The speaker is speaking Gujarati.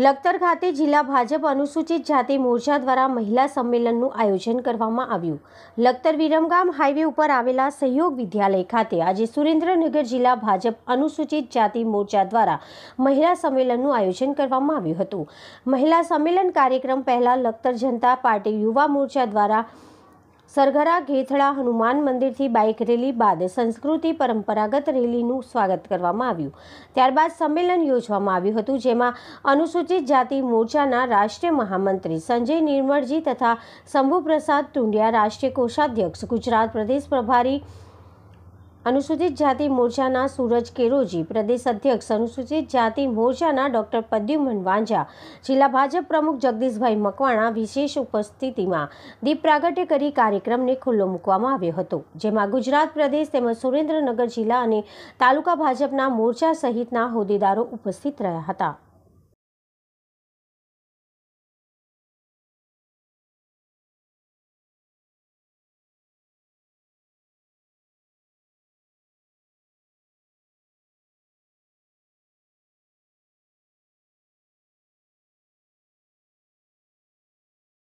લખતર ખાતે જિલ્લા ભાજપ અનુસૂચિત જાતિ મોરચા દ્વારા મહિલા સંમેલનનું આયોજન કરવામાં આવ્યું લખતર વિરમગામ હાઈવે ઉપર આવેલા સહયોગ વિદ્યાલય ખાતે આજે સુરેન્દ્રનગર જિલ્લા ભાજપ અનુસૂચિત જાતિ મોરચા દ્વારા મહિલા સંમેલનનું આયોજન કરવામાં આવ્યું હતું મહિલા સંમેલન કાર્યક્રમ પહેલાં લખતર જનતા પાર્ટી યુવા મોરચા દ્વારા સરઘરા ઘેથળા હનુમાન મંદિરથી બાઇક રેલી બાદ સંસ્કૃતિ પરંપરાગત રેલીનું સ્વાગત કરવામાં આવ્યું ત્યારબાદ સંમેલન યોજવામાં આવ્યું હતું જેમાં અનુસૂચિત જાતિ મોરચાના રાષ્ટ્રીય મહામંત્રી સંજય નિર્મળજી તથા શંભુપ્રસાદ ટુંડિયા રાષ્ટ્રીય કોષાધ્યક્ષ ગુજરાત પ્રદેશ પ્રભારી અનુસૂચિત જાતિ મોરચાના સૂરજ કેરોજી પ્રદેશ અધ્યક્ષ અનુસૂચિત જાતિ મોરચાના ડોક્ટર પદ્યુમન વાંઝા જિલ્લા ભાજપ પ્રમુખ જગદીશભાઈ મકવાણા વિશેષ ઉપસ્થિતિમાં દીપ પ્રાગટ્ય કરી કાર્યક્રમને ખુલ્લો મૂકવામાં આવ્યો હતો જેમાં ગુજરાત પ્રદેશ તેમજ સુરેન્દ્રનગર જિલ્લા અને તાલુકા ભાજપના મોરચા સહિતના હોદ્દેદારો ઉપસ્થિત રહ્યા હતા